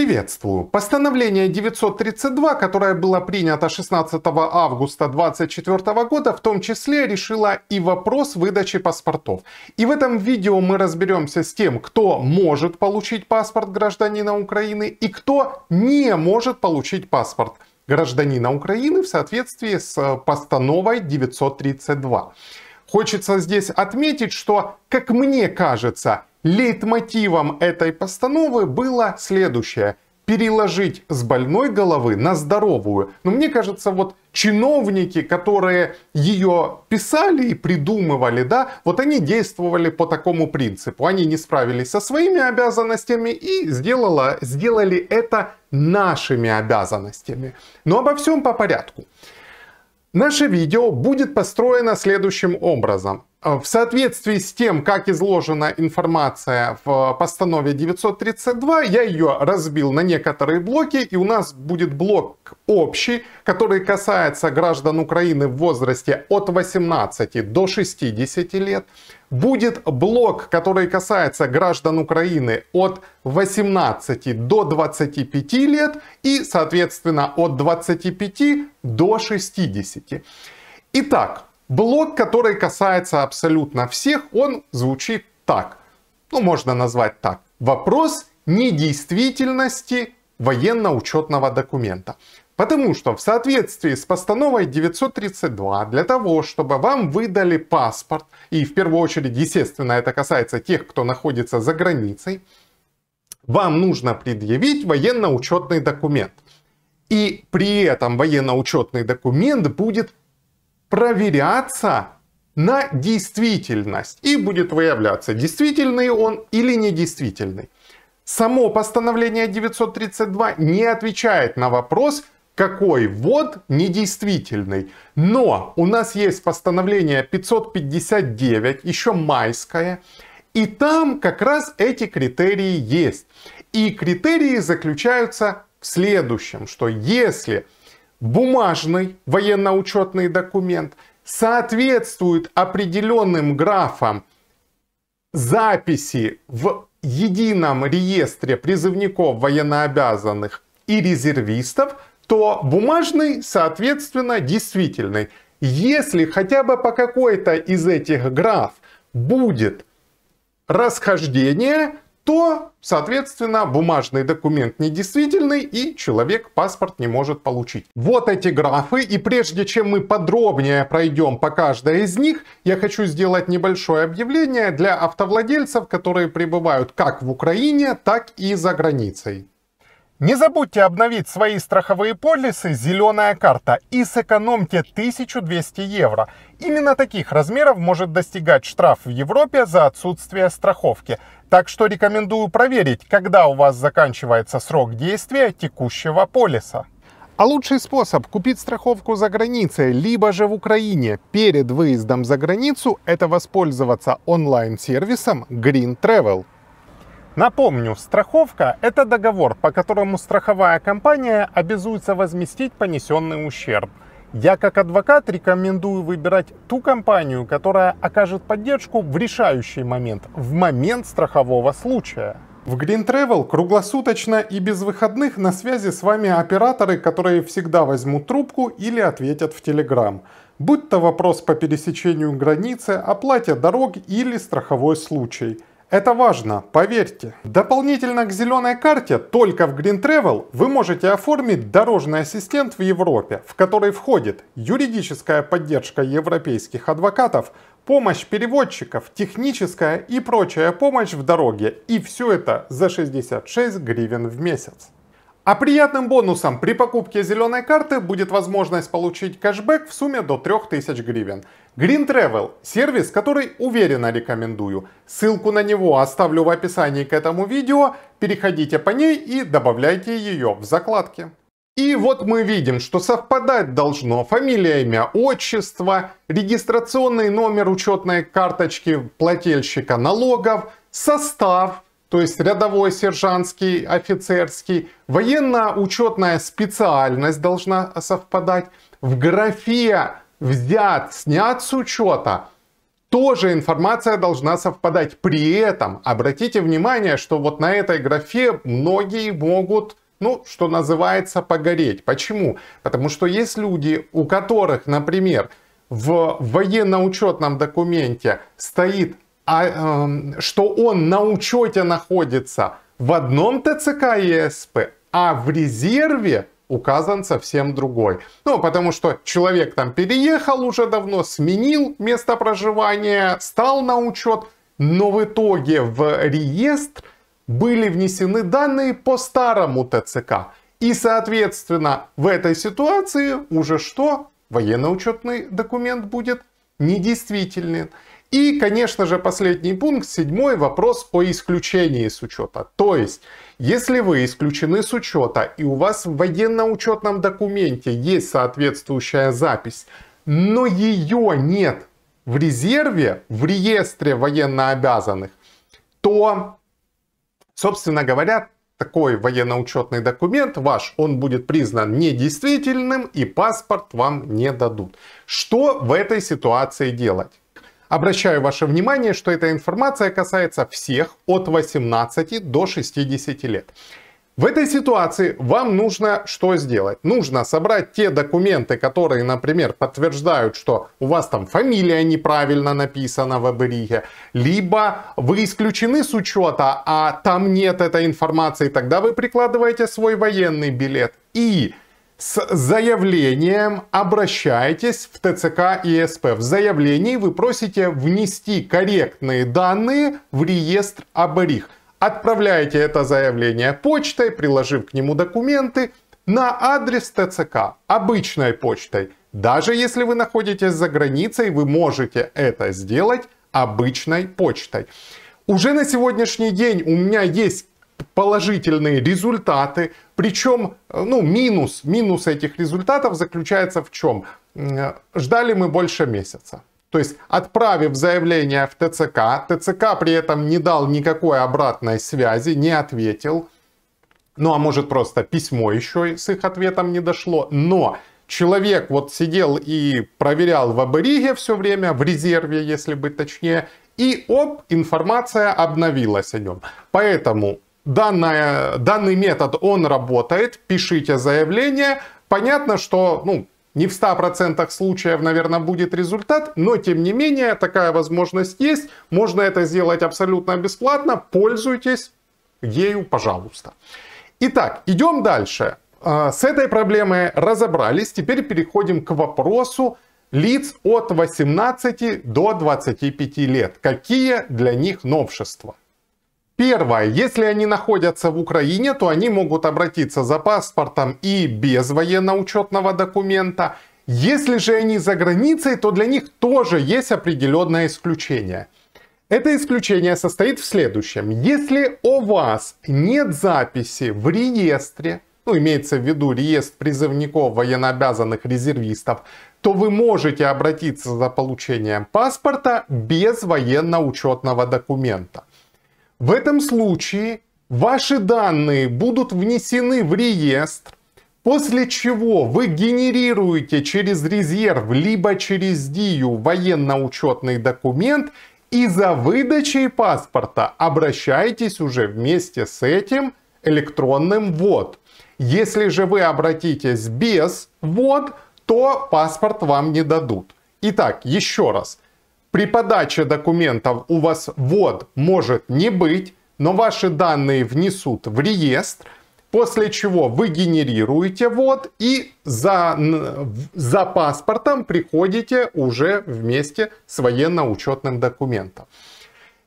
Приветствую! Постановление 932, которое было принято 16 августа 2024 года, в том числе решило и вопрос выдачи паспортов. И в этом видео мы разберемся с тем, кто может получить паспорт гражданина Украины и кто не может получить паспорт гражданина Украины в соответствии с э, постановой 932. Хочется здесь отметить, что, как мне кажется, Лейтмотивом этой постановы было следующее переложить с больной головы на здоровую. Но ну, мне кажется, вот чиновники, которые ее писали и придумывали, да, вот они действовали по такому принципу. Они не справились со своими обязанностями и сделала, сделали это нашими обязанностями. Но обо всем по порядку. Наше видео будет построено следующим образом. Э, в соответствии с тем, как изложена информация в постанове 932, я ее разбил на некоторые блоки, и у нас будет блок общий, который касается граждан Украины в возрасте от 18 до 60 лет. Будет блок, который касается граждан Украины от 18 до 25 лет и, соответственно, от 25 до 60. Итак, блок, который касается абсолютно всех, он звучит так. Ну, можно назвать так. Вопрос недействительности военно-учетного документа. Потому что в соответствии с постановой 932, для того, чтобы вам выдали паспорт, и в первую очередь, естественно, это касается тех, кто находится за границей, вам нужно предъявить военно-учетный документ. И при этом военно-учетный документ будет проверяться на действительность и будет выявляться, действительный он или недействительный. Само постановление 932 не отвечает на вопрос, какой ввод недействительный. Но у нас есть постановление 559, еще майское, и там как раз эти критерии есть. И критерии заключаются в следующем, что если бумажный военно-учетный документ соответствует определенным графам записи в едином реестре призывников военнообязанных и резервистов – то бумажный, соответственно, действительный. Если хотя бы по какой-то из этих граф будет расхождение, то, соответственно, бумажный документ недействительный и человек паспорт не может получить. Вот эти графы, и прежде чем мы подробнее пройдем по каждой из них, я хочу сделать небольшое объявление для автовладельцев, которые пребывают как в Украине, так и за границей. Не забудьте обновить свои страховые полисы «Зеленая карта» и сэкономьте 1200 евро. Именно таких размеров может достигать штраф в Европе за отсутствие страховки. Так что рекомендую проверить, когда у вас заканчивается срок действия текущего полиса. А лучший способ купить страховку за границей, либо же в Украине перед выездом за границу, это воспользоваться онлайн-сервисом Green Travel. Напомню, страховка – это договор, по которому страховая компания обязуется возместить понесенный ущерб. Я как адвокат рекомендую выбирать ту компанию, которая окажет поддержку в решающий момент, в момент страхового случая. В Green Travel круглосуточно и без выходных на связи с вами операторы, которые всегда возьмут трубку или ответят в Telegram. Будь то вопрос по пересечению границы, оплате дорог или страховой случай – это важно, поверьте. Дополнительно к зеленой карте только в Green Travel вы можете оформить дорожный ассистент в Европе, в который входит юридическая поддержка европейских адвокатов, помощь переводчиков, техническая и прочая помощь в дороге. И все это за 66 гривен в месяц. А приятным бонусом при покупке зеленой карты будет возможность получить кэшбэк в сумме до 3000 гривен. Green Travel – сервис, который уверенно рекомендую. Ссылку на него оставлю в описании к этому видео, переходите по ней и добавляйте ее в закладки. И вот мы видим, что совпадать должно фамилия, имя, отчество, регистрационный номер учетной карточки плательщика налогов, состав – то есть рядовой, сержантский, офицерский, военно-учетная специальность должна совпадать. В графе «взят», «снят с учета» тоже информация должна совпадать. При этом обратите внимание, что вот на этой графе многие могут ну, что называется, погореть. Почему? Потому что есть люди, у которых, например, в военно-учетном документе стоит а, э, что он на учете находится в одном ТЦК ЕСП, а в резерве указан совсем другой. Ну, потому что человек там переехал уже давно, сменил место проживания, стал на учет, но в итоге в реестр были внесены данные по старому ТЦК. И, соответственно, в этой ситуации уже что? Военно-учетный документ будет недействительный. И, конечно же, последний пункт, седьмой вопрос о исключении с учета. То есть, если вы исключены с учета и у вас в военно-учетном документе есть соответствующая запись, но ее нет в резерве, в реестре военнообязанных, то, собственно говоря, такой военно-учетный документ ваш, он будет признан недействительным и паспорт вам не дадут. Что в этой ситуации делать? Обращаю ваше внимание, что эта информация касается всех от 18 до 60 лет. В этой ситуации вам нужно что сделать? Нужно собрать те документы, которые, например, подтверждают, что у вас там фамилия неправильно написана в Абериге, либо вы исключены с учета, а там нет этой информации, тогда вы прикладываете свой военный билет. И с заявлением обращаетесь в ТЦК и СП. В заявлении вы просите внести корректные данные в реестр Абрих. Отправляете это заявление почтой, приложив к нему документы, на адрес ТЦК, обычной почтой. Даже если вы находитесь за границей, вы можете это сделать обычной почтой. Уже на сегодняшний день у меня есть положительные результаты. Причем, э, ну, минус, минус этих результатов заключается в чем? Ждали мы больше месяца. То есть, отправив заявление в ТЦК, ТЦК при этом не дал никакой обратной связи, не ответил. Ну, а может просто письмо еще с их ответом не дошло. Но человек вот сидел и проверял в Абериге все время, в резерве, если быть точнее, и оп, информация обновилась о нем. Поэтому данная, данный метод, он работает, пишите заявление. Понятно, что ну, не в 100% случаев, наверное, будет результат, но тем не менее такая возможность есть. Можно это сделать абсолютно бесплатно. Пользуйтесь ею, пожалуйста. Итак, идем дальше. А, с этой проблемой разобрались. Теперь переходим к вопросу лиц от 18 до 25 лет. Какие для них новшества? Первое. Если они находятся в Украине, то они могут обратиться за паспортом и без военно-учетного документа. Если же они за границей, то для них тоже есть определенное исключение. Это исключение состоит в следующем. Если у вас нет записи в реестре, ну, имеется в виду реестр призывников военнообязанных резервистов, то вы можете обратиться за получением паспорта без военно-учетного документа. В этом случае ваши данные будут внесены в реестр, после чего вы генерируете через резерв либо через ДИЮ военно-учетный документ и за выдачей паспорта обращаетесь уже вместе с этим электронным ВОД. Если же вы обратитесь без ВОД, то паспорт вам не дадут. Итак, еще раз. При подаче документов у вас ввод может не быть, но ваши данные внесут в реестр, после чего вы генерируете ввод и за, за паспортом приходите уже вместе с военно-учетным документом.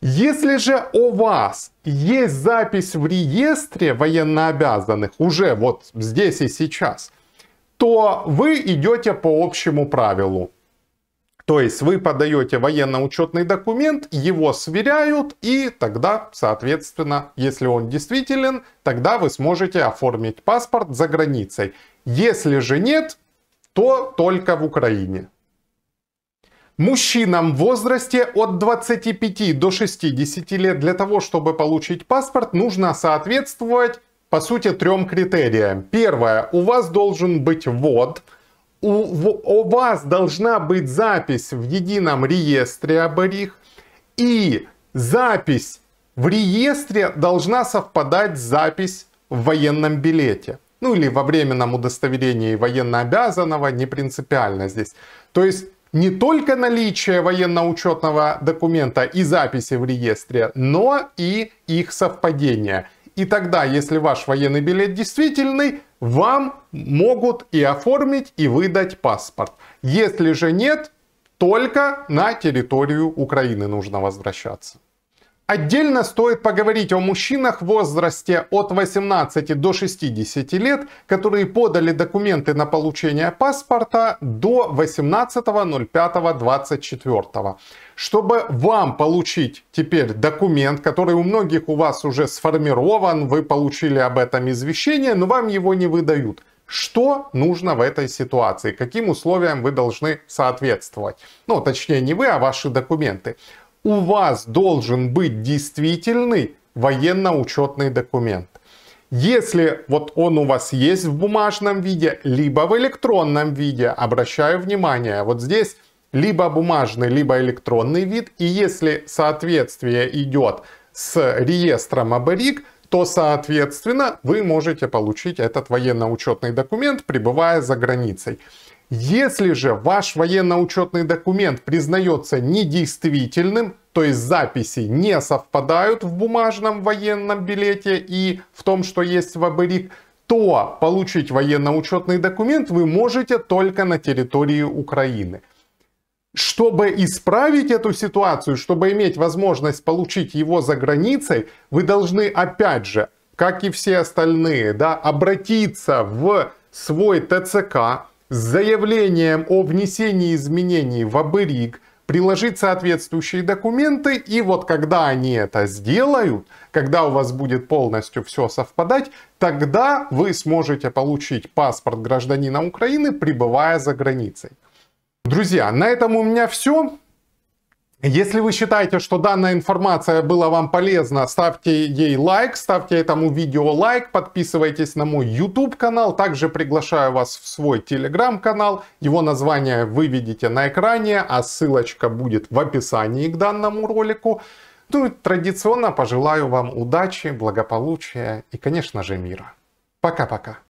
Если же у вас есть запись в реестре военнообязанных уже вот здесь и сейчас, то вы идете по общему правилу. То есть вы подаете военно-учетный документ, его сверяют и тогда, соответственно, если он действителен, тогда вы сможете оформить паспорт за границей. Если же нет, то только в Украине. Мужчинам в возрасте от 25 до 60 лет для того, чтобы получить паспорт, нужно соответствовать, по сути, трем критериям. Первое, у вас должен быть ВОД – у, у вас должна быть запись в едином реестре Абарих и запись в реестре должна совпадать запись в военном билете. Ну или во временном удостоверении военно обязанного, не принципиально здесь. То есть не только наличие военно-учетного документа и записи в реестре, но и их совпадение. И тогда, если ваш военный билет действительный, вам могут и оформить, и выдать паспорт. Если же нет, только на территорию Украины нужно возвращаться. Отдельно стоит поговорить о мужчинах в возрасте от 18 до 60 лет, которые подали документы на получение паспорта до 18.05.24. Чтобы вам получить теперь документ, который у многих у вас уже сформирован, вы получили об этом извещение, но вам его не выдают. Что нужно в этой ситуации? Каким условиям вы должны соответствовать? Ну, точнее, не вы, а ваши документы у вас должен быть действительный военно-учетный документ. Если вот он у вас есть в бумажном виде, либо в электронном виде, обращаю внимание, вот здесь либо бумажный, либо электронный вид, и если соответствие идет с реестром АБРИК, то, соответственно, вы можете получить этот военно-учетный документ, пребывая за границей. Если же ваш военно-учетный документ признается недействительным, то есть записи не совпадают в бумажном военном билете и в том, что есть в Аберик, то получить военно-учетный документ вы можете только на территории Украины. Чтобы исправить эту ситуацию, чтобы иметь возможность получить его за границей, вы должны опять же, как и все остальные, да, обратиться в свой ТЦК, с заявлением о внесении изменений в обырик приложить соответствующие документы, и вот когда они это сделают, когда у вас будет полностью все совпадать, тогда вы сможете получить паспорт гражданина Украины, пребывая за границей. Друзья, на этом у меня все. Если вы считаете, что данная информация была вам полезна, ставьте ей лайк, ставьте этому видео лайк, подписывайтесь на мой YouTube канал, также приглашаю вас в свой Telegram канал, его название вы видите на экране, а ссылочка будет в описании к данному ролику. Ну и традиционно пожелаю вам удачи, благополучия и, конечно же, мира. Пока-пока.